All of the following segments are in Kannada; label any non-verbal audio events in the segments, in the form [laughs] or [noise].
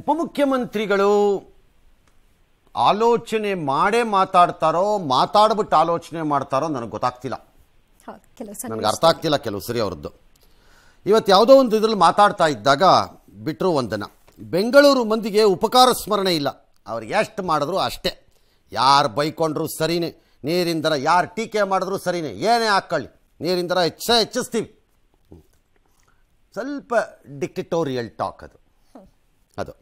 ಉಪಮುಖ್ಯಮಂತ್ರಿಗಳು ಆಲೋಚನೆ ಮಾಡೇ ಮಾತಾಡ್ತಾರೋ ಮಾತಾಡ್ಬಿಟ್ಟು ಆಲೋಚನೆ ಮಾಡ್ತಾರೋ ನನಗೆ ಗೊತ್ತಾಗ್ತಿಲ್ಲ ನನಗೆ ಅರ್ಥ ಆಗ್ತಿಲ್ಲ ಕೆಲವು ಸರಿ ಅವ್ರದ್ದು ಇವತ್ತು ಯಾವುದೋ ಒಂದು ಇದರಲ್ಲಿ ಮಾತಾಡ್ತಾ ಇದ್ದಾಗ ಬಿಟ್ಟರು ಒಂದನ್ನು ಬೆಂಗಳೂರು ಮಂದಿಗೆ ಉಪಕಾರ ಸ್ಮರಣೆ ಇಲ್ಲ ಅವ್ರಿಗೆ ಎಷ್ಟು ಮಾಡಿದ್ರು ಅಷ್ಟೇ ಯಾರು ಬೈಕೊಂಡ್ರು ಸರಿನೇ ನೀರಿಂದ ಯಾರು ಟೀಕೆ ಮಾಡಿದ್ರು ಸರಿನೇ ಏನೇ ಹಾಕ್ಕೊಳ್ಳಿ ನೀರಿಂದ ಹೆಚ್ಚ ಹೆಚ್ಚಿಸ್ತೀವಿ ಸ್ವಲ್ಪ ಡಿಕ್ಟಿಟೋರಿಯಲ್ ಟಾಕ್ ಅದು ಅದು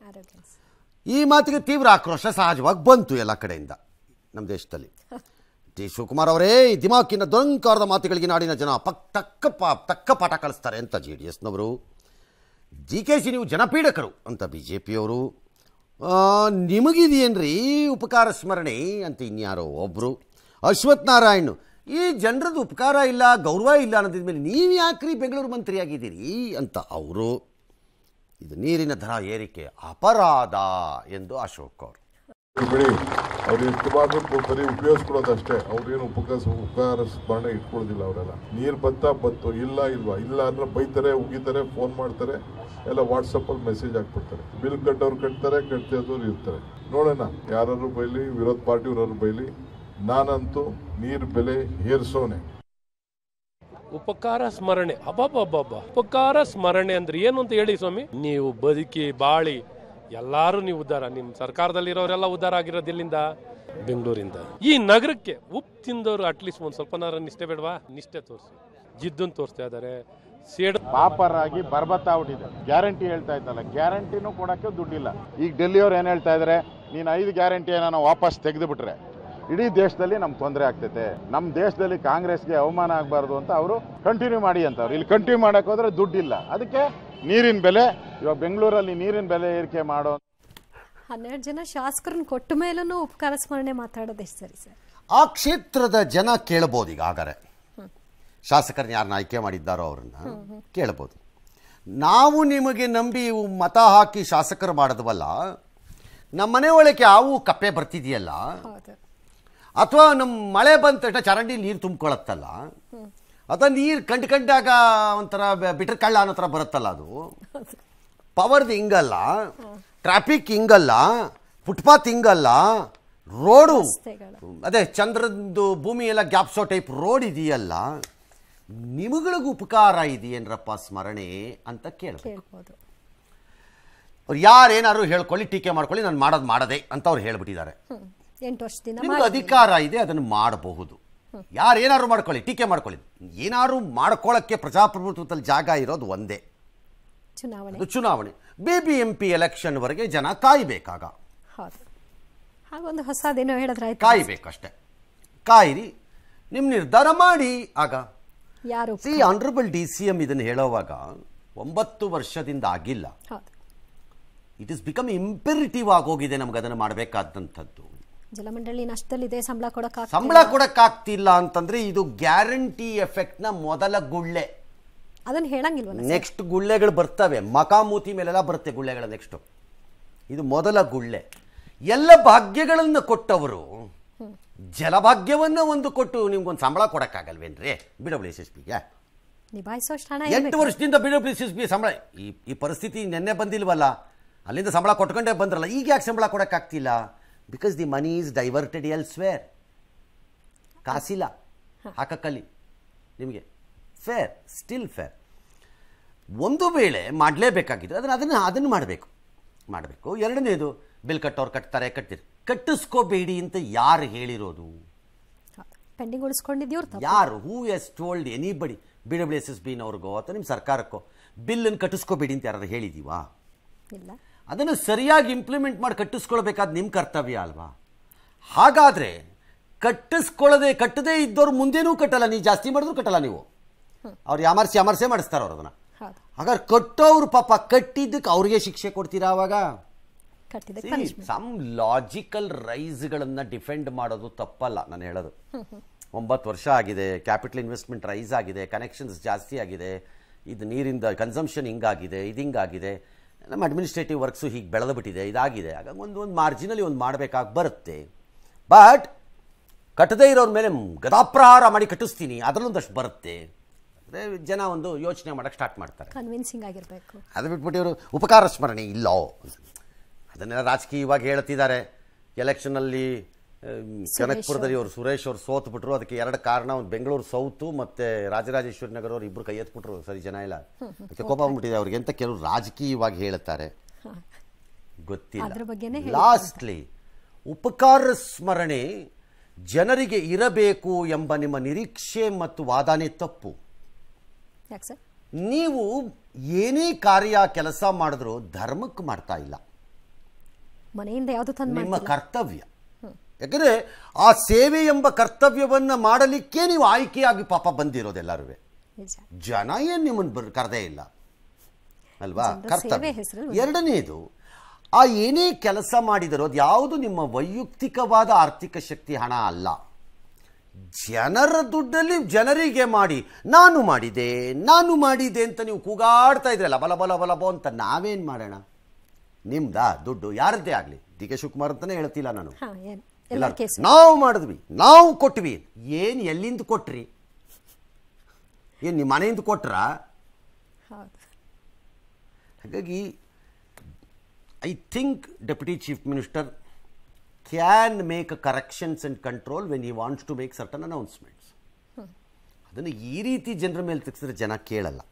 ಈ ಮಾತಿಗೆ ತೀವ್ರ ಆಕ್ರೋಶ ಸಹಜವಾಗಿ ಬಂತು ಎಲ್ಲ ಕಡೆಯಿಂದ ನಮ್ಮ ದೇಶದಲ್ಲಿ [laughs] ಟಿ ಶಿವಕುಮಾರ್ ಅವರೇ ಈ ದಿಮಾಕಿನ ದೊಂಕಾರದ ಮಾತುಗಳಿಗೆ ನಾಡಿನ ಜನ ಪಕ್ ತಕ್ಕ ಪಾ ತಕ್ಕ ಪಾಠ ಕಳಿಸ್ತಾರೆ ಅಂತ ಜೆ ಡಿ ಎಸ್ನವರು ಜಿ ಕೆ ಸಿ ನೀವು ಜನಪೀಡಕರು ಅಂತ ಬಿ ಜೆ ಪಿಯವರು ನಿಮಗಿದೆಯೇನ್ರಿ ಉಪಕಾರ ಸ್ಮರಣೆ ಅಂತ ಇನ್ಯಾರೋ ಒಬ್ಬರು ಅಶ್ವಥ್ ನಾರಾಯಣ್ ಈ ಜನರದ್ದು ಉಪಕಾರ ಇಲ್ಲ ಗೌರವ ಇಲ್ಲ ಅನ್ನೋದಿದ್ಮೇಲೆ ನೀವು ಯಾಕ್ರಿ ಬೆಂಗಳೂರು ಆಗಿದ್ದೀರಿ ಅಂತ ಅವರು ಇದು ನೀರಿನ ದರ ಏರಿಕೆ ಅಪರಾಧ ಎಂದು ಅಶೋಕ್ ಅವರು ಬಿಡಿ ಅವ್ರು ಇಷ್ಟವಾದ ಬರೀ ಉಪಯೋಗಿಸ್ಕೊಳ್ಳೋದಷ್ಟೇ ಅವ್ರೇನು ಉಪಕಾರ ಉಪಕಾರ ಸ್ಮರಣೆ ಇಟ್ಕೊಳ್ಳೋದಿಲ್ಲ ಅವರೆಲ್ಲ ನೀರು ಬಂತಾ ಬಂತು ಇಲ್ಲ ಇಲ್ವಾ ಇಲ್ಲ ಅಂದ್ರೆ ಬೈತಾರೆ ಉಗಿತಾರೆ ಫೋನ್ ಮಾಡ್ತಾರೆ ಎಲ್ಲ ವಾಟ್ಸಪ್ಪಲ್ಲಿ ಮೆಸೇಜ್ ಹಾಕ್ಬಿಡ್ತಾರೆ ಬಿಲ್ ಕಟ್ಟೋರು ಕಟ್ತಾರೆ ಕಟ್ಟಿದವ್ರು ಇರ್ತಾರೆ ನೋಡೋಣ ಯಾರು ಬೈಲಿ ವಿರೋಧ ಪಾರ್ಟಿಯವ್ರವ್ರು ಬೈಲಿ ನಾನಂತೂ ನೀರು ಬೆಲೆ ಏರಿಸೋನೆ ಉಪಕಾರ ಸ್ಮರಣೆ ಅಬ್ಬಬ್ಬಬ್ಬಬ್ಬ ಉಪಕಾರ ಸ್ಮರಣೆ ಅಂದ್ರೆ ಏನು ಅಂತ ಹೇಳಿ ಸ್ವಾಮಿ ನೀವು ಬದುಕಿ ಬಾಳಿ ಎಲ್ಲರೂ ನೀವು ಉದ್ದಾರ ನಿಮ್ಮ ಸರ್ಕಾರದಲ್ಲಿರೋರೆಲ್ಲ ಉದ್ದಾರ ಆಗಿರೋದು ಎಲ್ಲಿಂದ ಬೆಂಗಳೂರಿಂದ ಈ ನಗರಕ್ಕೆ ಉಪ್ಪು ತಿಂದವರು ಅಟ್ಲೀಸ್ಟ್ ಒಂದು ಸ್ವಲ್ಪ ನಿಷ್ಠೆ ಬೇಡವಾ ನಿಷ್ಠೆ ತೋರಿಸಿ ಜಿದ್ದನ್ನು ತೋರಿಸ್ತಾ ಇದ್ದಾರೆ ಸೇಡ್ ಪಾಪರಾಗಿ ಬರ್ಬತ್ತಾ ಹುಟ್ಟಿದೆ ಗ್ಯಾರಂಟಿ ಹೇಳ್ತಾ ಇದ್ದಲ್ಲ ಗ್ಯಾರಂಟಿನೂ ಕೊಡಕ್ಕೆ ದುಡ್ಡಿಲ್ಲ ಈಗ ಡೆಲ್ಲಿಯವ್ರು ಏನು ಹೇಳ್ತಾ ಇದಾರೆ ನೀನ್ ಐದು ಗ್ಯಾರಂಟಿ ನಾನು ವಾಪಸ್ ತೆಗೆದು ಬಿಟ್ರೆ ಇಡೀ ದೇಶದಲ್ಲಿ ನಮ್ಗೆ ತೊಂದರೆ ಆಗ್ತೈತೆ ನಮ್ಮ ದೇಶದಲ್ಲಿ ಕಾಂಗ್ರೆಸ್ಗೆ ಅವಮಾನ ಆಗಬಾರ್ದು ಅಂತ ಅವರು ಕಂಟಿನ್ಯೂ ಮಾಡಿ ಅಂತ ಅವ್ರು ಇಲ್ಲಿ ಕಂಟಿನ್ಯೂ ಮಾಡೋಕೆ ಹೋದ್ರೆ ದುಡ್ಡಿಲ್ಲ ಅದಕ್ಕೆ ನೀರಿನ ಬೆಲೆ ಇವಾಗ ಬೆಂಗಳೂರಲ್ಲಿ ನೀರಿನ ಬೆಲೆ ಏರಿಕೆ ಮಾಡೋ ಹನ್ನೆರಡು ಜನ ಶಾಸಕರನ್ನ ಕೊಟ್ಟ ಮೇಲೂ ಉಪಕಾರ ಸ್ಮರಣೆ ಮಾತಾಡೋದು ಎಷ್ಟು ಸರಿ ಸರ್ ಆ ಕ್ಷೇತ್ರದ ಜನ ಕೇಳಬಹುದು ಈಗ ಹಾಗಾದ್ರೆ ಶಾಸಕರನ್ನ ಯಾರನ್ನ ಆಯ್ಕೆ ಮಾಡಿದ್ದಾರೋ ಅವ್ರನ್ನ ಕೇಳಬಹುದು ನಾವು ನಿಮಗೆ ನಂಬಿ ಮತ ಹಾಕಿ ಶಾಸಕರು ಮಾಡಿದ್ವಲ್ಲ ನಮ್ಮನೆ ಒಳಗೆ ಯಾವೂ ಕಪ್ಪೆ ಬರ್ತಿದೆಯಲ್ಲ ಅಥವಾ ನಮ್ಮ ಮಳೆ ಬಂದ ತಕ್ಷಣ ಚರಂಡಿ ನೀರು ತುಂಬ್ಕೊಳತ್ತಲ್ಲ ಅಥವಾ ನೀರು ಕಂಡು ಕಂಡಾಗ ಒಂಥರ ಬಿಟ್ರೆ ಕಳ್ಳ ಅನ್ನೋ ಥರ ಬರುತ್ತಲ್ಲ ಅದು ಪವರ್ದು ಹಿಂಗಲ್ಲ ಟ್ರಾಫಿಕ್ ಹಿಂಗಲ್ಲ ಫುಟ್ಪಾತ್ ಹಿಂಗಲ್ಲ ರೋಡು ಅದೇ ಚಂದ್ರದ್ದು ಭೂಮಿ ಎಲ್ಲ ಗ್ಯಾಪ್ಸೋ ಟೈಪ್ ರೋಡ್ ಇದೆಯಲ್ಲ ನಿಮಗಳಿಗೂ ಉಪಕಾರ ಇದೆಯೇನ್ರಪ್ಪ ಸ್ಮರಣೆ ಅಂತ ಕೇಳಬೇಕು ಅವ್ರು ಯಾರೇನಾದ್ರು ಹೇಳ್ಕೊಳ್ಳಿ ಟೀಕೆ ಮಾಡ್ಕೊಳ್ಳಿ ನಾನು ಮಾಡೋದು ಮಾಡದೆ ಅಂತ ಅವ್ರು ಹೇಳಿಬಿಟ್ಟಿದ್ದಾರೆ ಎಂಟು ವರ್ಷದಿಂದ ಅಧಿಕಾರ ಇದೆ ಅದನ್ನು ಮಾಡಬಹುದು ಯಾರು ಏನಾದ್ರು ಮಾಡ್ಕೊಳ್ಳಿ ಟೀಕೆ ಮಾಡ್ಕೊಳ್ಳಿ ಏನಾದ್ರು ಮಾಡ್ಕೊಳ್ಳೋಕ್ಕೆ ಪ್ರಜಾಪ್ರಭುತ್ವದಲ್ಲಿ ಜಾಗ ಇರೋದು ಒಂದೇ ಚುನಾವಣೆ ಚುನಾವಣೆ ಬಿ ಬಿ ಎಂ ಪಿ ಎಲೆಕ್ಷನ್ವರೆಗೆ ಜನ ಕಾಯ್ಬೇಕಾಗ ಹಾಗೊಂದು ಹೊಸದೇನೋ ಹೇಳಿದ್ರೆ ಕಾಯ್ಬೇಕಷ್ಟೇ ಕಾಯಿರಿ ನಿಮ್ಮ ನಿರ್ಧಾರ ಮಾಡಿ ಆಗ ಯಾರು ಸಿ ಆನರಬಲ್ ಡಿ ಸಿ ಎಂ ಇದನ್ನು ಹೇಳೋವಾಗ ಒಂಬತ್ತು ವರ್ಷದಿಂದ ಆಗಿಲ್ಲ ಇಟ್ ಇಸ್ ಬಿಕಮ್ ಇಂಪೆರಿಟಿವ್ ಆಗೋಗಿದೆ ನಮ್ಗೆ ಅದನ್ನು ಮಾಡಬೇಕಾದಂಥದ್ದು ಜಲಮಂಡಳಿ ನಷ್ಟದಲ್ಲಿದೆ ಸಂಬಳ ಕೊಡಕ್ಕೆ ಸಂಬಳ ಕೊಡಕ್ಕಾಗ್ತಿಲ್ಲ ಅಂತಂದ್ರೆ ಇದು ಗ್ಯಾರಂಟಿ ಎಫೆಕ್ಟ್ ನ ಮೊದಲ ಗುಳ್ಳೆ ಅದನ್ನ ಹೇಳಂಗಿಲ್ವಲ್ಲ ನೆಕ್ಸ್ಟ್ ಗುಳ್ಳೆಗಳು ಬರ್ತವೆ ಮಕಾಮೂತಿ ಮೇಲೆಲ್ಲ ಬರುತ್ತೆ ಗುಳ್ಳೆಗಳ ನೆಕ್ಸ್ಟ್ ಇದು ಮೊದಲ ಗುಳ್ಳೆ ಎಲ್ಲ ಭಾಗ್ಯಗಳನ್ನು ಕೊಟ್ಟವರು ಜಲಭಾಗ್ಯವನ್ನ ಒಂದು ಕೊಟ್ಟು ನಿಮ್ಗೊಂದು ಸಂಬಳ ಕೊಡಕ್ಕಾಗಲ್ವೇನ್ರಿ ಬಿಡಬ್ಲ್ಯೂ ಎಸ್ ಎಸ್ ಪಿಗೆ ಎಂಟು ವರ್ಷದಿಂದ ಬಿಡಬ್ಲ್ಯೂ ಎಸ್ ಎಸ್ ಪಿ ಸಂಬಳ ಈ ಈ ಪರಿಸ್ಥಿತಿ ನೆನ್ನೆ ಬಂದಿಲ್ವಲ್ಲ ಅಲ್ಲಿಂದ ಸಂಬಳ ಕೊಟ್ಕೊಂಡೇ ಬಂದ್ರಲ್ಲ ಈಗ ಯಾಕೆ ಸಂಬಳ ಕೊಡಕ್ಕಾಗ್ತಿಲ್ಲ the money money diverted diverted ಫೇರ್ ಕಾಸಿಲ್ಲ ಹಾಕಕ್ಕಲ್ಲಿ ನಿಮಗೆ ಫೇರ್ ಸ್ಟಿಲ್ ಫೇರ್ ಒಂದು ವೇಳೆ ಮಾಡಲೇಬೇಕಾಗಿದ್ದು ಅದನ್ನು ಅದನ್ನು ಅದನ್ನು ಮಾಡಬೇಕು ಮಾಡಬೇಕು ಎರಡನೇದು ಬಿಲ್ ಕಟ್ಟೋರು ಕಟ್ತಾರೆ ಕಟ್ತೀರಿ ಕಟ್ಟಿಸ್ಕೋಬೇಡಿ ಅಂತ ಯಾರು ಹೇಳಿರೋದು ಪೆಂಡಿಂಗ್ ಉಳಿಸ್ಕೊಂಡಿದ್ದೀವ್ರು ಯಾರು who has told anybody B W S S ಬಿನವ್ರಿಗೋ ಅಥವಾ ನಿಮ್ಮ ಸರ್ಕಾರಕ್ಕೋ ಬಿಲ್ಲನ್ನು ಕಟ್ಟಿಸ್ಕೋಬೇಡಿ ಅಂತ ಯಾರು ಹೇಳಿದೀವಾ ಇಲ್ಲ ಅದನ್ನು ಸರಿಯಾಗಿ ಇಂಪ್ಲಿಮೆಂಟ್ ಮಾಡಿ ಕಟ್ಟಿಸ್ಕೊಳ್ಬೇಕಾದ ನಿಮ್ಮ ಕರ್ತವ್ಯ ಅಲ್ವಾ ಹಾಗಾದರೆ ಕಟ್ಟಿಸ್ಕೊಳ್ಳದೆ ಕಟ್ಟದೇ ಇದ್ದವ್ರು ಮುಂದೇನೂ ಕಟ್ಟಲ್ಲ ನೀವು ಜಾಸ್ತಿ ಮಾಡಿದ್ರು ಕಟ್ಟಲ್ಲ ನೀವು ಅವ್ರು ಯಾಮರ್ಸಿ ಯಾಮರ್ಸೆ ಮಾಡಿಸ್ತಾರೆ ಅವ್ರು ಅದನ್ನು ಹಾಗಾದ್ರೆ ಕಟ್ಟೋರು ಪಾಪ ಕಟ್ಟಿದ್ದಕ್ಕೆ ಅವ್ರಿಗೆ ಶಿಕ್ಷೆ ಕೊಡ್ತೀರಾ ಅವಾಗ ಸಮ್ ಲಾಜಿಕಲ್ ರೈಸ್ಗಳನ್ನು ಡಿಫೆಂಡ್ ಮಾಡೋದು ತಪ್ಪಲ್ಲ ನಾನು ಹೇಳೋದು ಒಂಬತ್ತು ವರ್ಷ ಆಗಿದೆ ಕ್ಯಾಪಿಟಲ್ ಇನ್ವೆಸ್ಟ್ಮೆಂಟ್ ರೈಸ್ ಆಗಿದೆ ಕನೆಕ್ಷನ್ಸ್ ಜಾಸ್ತಿ ಆಗಿದೆ ಇದು ನೀರಿಂದ ಕನ್ಸಂಪ್ಷನ್ ಹಿಂಗಾಗಿದೆ ಇದು ಹಿಂಗಾಗಿದೆ ನಮ್ಮ ಅಡ್ಮಿನಿಸ್ಟ್ರೇಟಿವ್ ವರ್ಕ್ಸು ಹೀಗೆ ಬೆಳೆದು ಬಿಟ್ಟಿದೆ ಇದಾಗಿದೆ ಹಾಗಾಗಿ ಒಂದು ಒಂದು ಮಾರ್ಜಿನಲ್ಲಿ ಒಂದು ಮಾಡಬೇಕಾಗಿ ಬರುತ್ತೆ ಬಟ್ ಕಟ್ಟದೇ ಇರೋರ ಮೇಲೆ ಗದಾಪ್ರಹಾರ ಮಾಡಿ ಕಟ್ಟಿಸ್ತೀನಿ ಅದರಲ್ಲೊಂದಷ್ಟು ಬರುತ್ತೆ ಅಂದರೆ ಜನ ಒಂದು ಯೋಚನೆ ಮಾಡೋಕ್ಕೆ ಸ್ಟಾರ್ಟ್ ಮಾಡ್ತಾರೆ ಕನ್ವಿನ್ಸಿಂಗ್ ಆಗಿರಬೇಕು ಅದು ಬಿಟ್ಬಿಟ್ಟು ಇವರು ಉಪಕಾರ ಸ್ಮರಣೆ ಇಲ್ಲೋ ಅದನ್ನೆಲ್ಲ ರಾಜಕೀಯವಾಗಿ ಹೇಳ್ತಿದ್ದಾರೆ ಎಲೆಕ್ಷನಲ್ಲಿ ಕನಕಪುರದಲ್ಲಿ ಅವರು ಸುರೇಶ್ ಅವರು ಸೋತು ಬಿಟ್ರು ಅದಕ್ಕೆ ಎರಡು ಕಾರಣ ಒಂದು ಬೆಂಗಳೂರು ಸೌತ್ ಮತ್ತೆ ರಾಜರಾಜೇಶ್ವರಿ ನಗರ ಇಬ್ಬರು ಇಬ್ರು ಕೈ ಎತ್ಬಿಟ್ರು ಸರಿ ಜನ ಇಲ್ಲ ಅದಕ್ಕೆ ಕೋಪ ಬಂದ್ಬಿಟ್ಟಿದೆ ಅವ್ರಿಗೆ ಅಂತ ಕೆಲವರು ರಾಜಕೀಯವಾಗಿ ಹೇಳ್ತಾರೆ ಗೊತ್ತಿಲ್ಲ ಲಾಸ್ಟ್ಲಿ ಉಪಕಾರ ಸ್ಮರಣೆ ಜನರಿಗೆ ಇರಬೇಕು ಎಂಬ ನಿಮ್ಮ ನಿರೀಕ್ಷೆ ಮತ್ತು ವಾದನೆ ತಪ್ಪು ನೀವು ಏನೇ ಕಾರ್ಯ ಕೆಲಸ ಮಾಡಿದ್ರು ಧರ್ಮಕ್ಕೆ ಮಾಡ್ತಾ ಇಲ್ಲ ನಿಮ್ಮ ಕರ್ತವ್ಯ ಯಾಕಂದರೆ ಆ ಸೇವೆ ಎಂಬ ಕರ್ತವ್ಯವನ್ನು ಮಾಡಲಿಕ್ಕೆ ನೀವು ಆಯ್ಕೆಯಾಗಿ ಪಾಪ ಬಂದಿರೋದೆಲ್ಲರೂ ಜನ ಏನು ನಿಮ್ಮನ್ನು ಬರ್ ಕರೆದೇ ಇಲ್ಲ ಅಲ್ವಾ ಕರ್ತವ್ಯ ಎರಡನೇದು ಆ ಏನೇ ಕೆಲಸ ಮಾಡಿದರೂ ಅದು ಯಾವುದು ನಿಮ್ಮ ವೈಯಕ್ತಿಕವಾದ ಆರ್ಥಿಕ ಶಕ್ತಿ ಹಣ ಅಲ್ಲ ಜನರ ದುಡ್ಡಲ್ಲಿ ಜನರಿಗೆ ಮಾಡಿ ನಾನು ಮಾಡಿದೆ ನಾನು ಮಾಡಿದೆ ಅಂತ ನೀವು ಕೂಗಾಡ್ತಾ ಇದ್ರಲ್ಲ ಬಲ ಬಲ ಬಲ ಬೋ ಅಂತ ನಾವೇನು ಮಾಡೋಣ ನಿಮ್ದಾ ದುಡ್ಡು ಯಾರದ್ದೇ ಆಗಲಿ ಡಿ ಕೆ ಶಿವಕುಮಾರ್ ಅಂತಲೇ ಹೇಳ್ತಿಲ್ಲ ನಾನು ನಾವು ಮಾಡಿದ್ವಿ ನಾವು ಕೊಟ್ವಿ ಏನು ಎಲ್ಲಿಂದ ಕೊಟ್ರಿ ಏನು ನಿಮ್ಮ ಮನೆಯಿಂದ ಕೊಟ್ರ ಹಾಗಾಗಿ I think deputy chief minister can make a corrections and control when he wants to make certain announcements ಅದನ್ನು ಈ ರೀತಿ ಜನರ ಮೇಲೆ ತೆಗೆಸಿದ್ರೆ ಜನ ಕೇಳಲ್ಲ